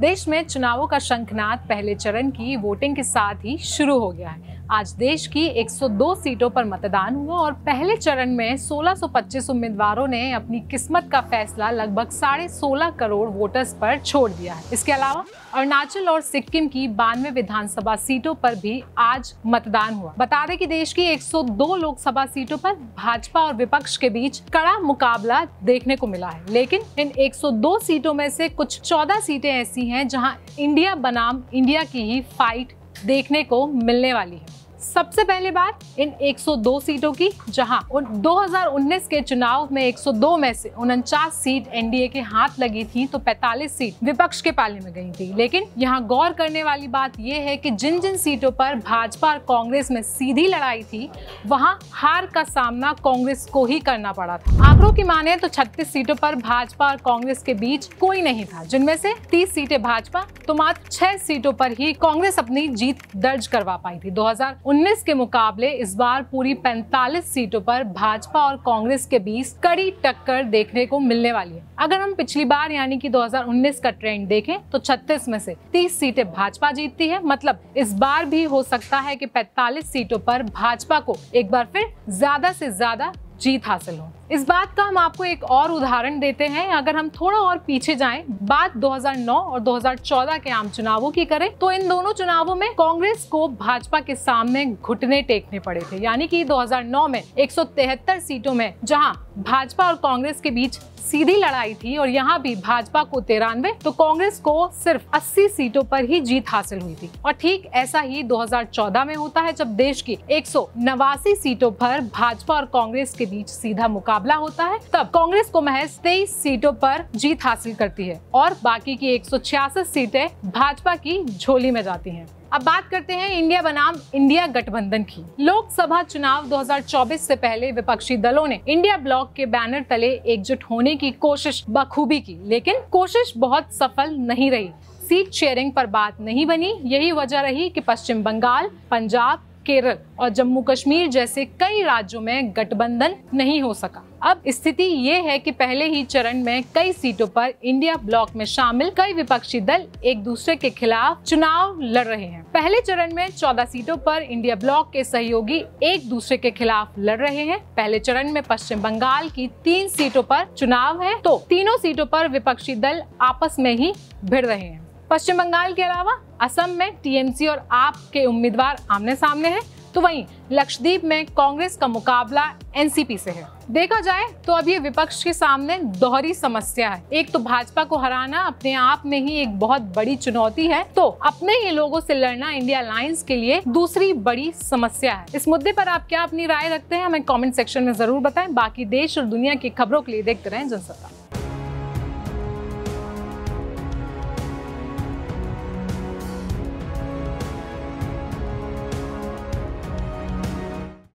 देश में चुनावों का शंखनाद पहले चरण की वोटिंग के साथ ही शुरू हो गया है आज देश की 102 सीटों पर मतदान हुआ और पहले चरण में 1625 उम्मीदवारों ने अपनी किस्मत का फैसला लगभग साढ़े सोलह करोड़ वोटर्स पर छोड़ दिया है इसके अलावा अरुणाचल और सिक्किम की बानवे विधानसभा सीटों पर भी आज मतदान हुआ बता दें कि देश की 102 लोकसभा सीटों पर भाजपा और विपक्ष के बीच कड़ा मुकाबला देखने को मिला है लेकिन इन 102 सीटों में से कुछ 14 सीटें ऐसी हैं जहां इंडिया बनाम इंडिया की ही फाइट देखने को मिलने वाली है सबसे पहले बात इन 102 सीटों की जहां उन 2019 के चुनाव में 102 में से उनचास सीट एनडीए के हाथ लगी थी तो 45 सीट विपक्ष के पाले में गई थी लेकिन यहां गौर करने वाली बात यह है कि जिन जिन सीटों पर भाजपा और कांग्रेस में सीधी लड़ाई थी वहां हार का सामना कांग्रेस को ही करना पड़ा था आंकड़ों की माने तो छत्तीस सीटों पर भाजपा और कांग्रेस के बीच कोई नहीं था जिनमें से तीस सीटें भाजपा तो मात्र छह सीटों पर ही कांग्रेस अपनी जीत दर्ज करवा पाई थी 2019 के मुकाबले इस बार पूरी 45 सीटों पर भाजपा और कांग्रेस के बीच कड़ी टक्कर देखने को मिलने वाली है अगर हम पिछली बार यानी कि 2019 का ट्रेंड देखें तो 36 में से 30 सीटें भाजपा जीतती है मतलब इस बार भी हो सकता है कि 45 सीटों पर भाजपा को एक बार फिर ज्यादा से ज्यादा जीत हासिल हो इस बात का हम आपको एक और उदाहरण देते हैं अगर हम थोड़ा और पीछे जाएं बात 2009 और 2014 के आम चुनावों की करें तो इन दोनों चुनावों में कांग्रेस को भाजपा के सामने घुटने टेकने पड़े थे यानी कि 2009 में 173 सीटों में जहां भाजपा और कांग्रेस के बीच सीधी लड़ाई थी और यहाँ भी भाजपा को तिरानवे तो कांग्रेस को सिर्फ 80 सीटों पर ही जीत हासिल हुई थी और ठीक ऐसा ही 2014 में होता है जब देश की एक सीटों पर भाजपा और कांग्रेस के बीच सीधा मुकाबला मुकाबला होता है तब कांग्रेस को महज तेईस सीटों पर जीत हासिल करती है और बाकी की एक सीटें भाजपा की झोली में जाती हैं। अब बात करते हैं इंडिया बनाम इंडिया गठबंधन की लोकसभा चुनाव 2024 से पहले विपक्षी दलों ने इंडिया ब्लॉक के बैनर तले एकजुट होने की कोशिश बखूबी की लेकिन कोशिश बहुत सफल नहीं रही सीट शेयरिंग पर बात नहीं बनी यही वजह रही कि पश्चिम बंगाल पंजाब केरल और जम्मू कश्मीर जैसे कई राज्यों में गठबंधन नहीं हो सका अब स्थिति ये है कि पहले ही चरण में कई सीटों पर इंडिया ब्लॉक में शामिल कई विपक्षी दल एक दूसरे के खिलाफ चुनाव लड़ रहे हैं पहले चरण में 14 सीटों पर इंडिया ब्लॉक के सहयोगी एक दूसरे के खिलाफ लड़ रहे हैं पहले चरण में पश्चिम बंगाल की तीन सीटों पर चुनाव है तो तीनों सीटों पर विपक्षी दल आपस में ही भिड़ रहे हैं पश्चिम बंगाल के अलावा असम में टीएमसी और आप के उम्मीदवार आमने सामने हैं तो वहीं लक्षद्वीप में कांग्रेस का मुकाबला एनसीपी से है देखा जाए तो अब ये विपक्ष के सामने दोहरी समस्या है एक तो भाजपा को हराना अपने आप में ही एक बहुत बड़ी चुनौती है तो अपने ही लोगों से लड़ना इंडिया अलायंस के लिए दूसरी बड़ी समस्या है इस मुद्दे पर आप क्या अपनी राय रखते हैं हमें कमेंट सेक्शन में जरूर बताएं बाकी देश और दुनिया की खबरों के लिए देखते रहें जनसत्ता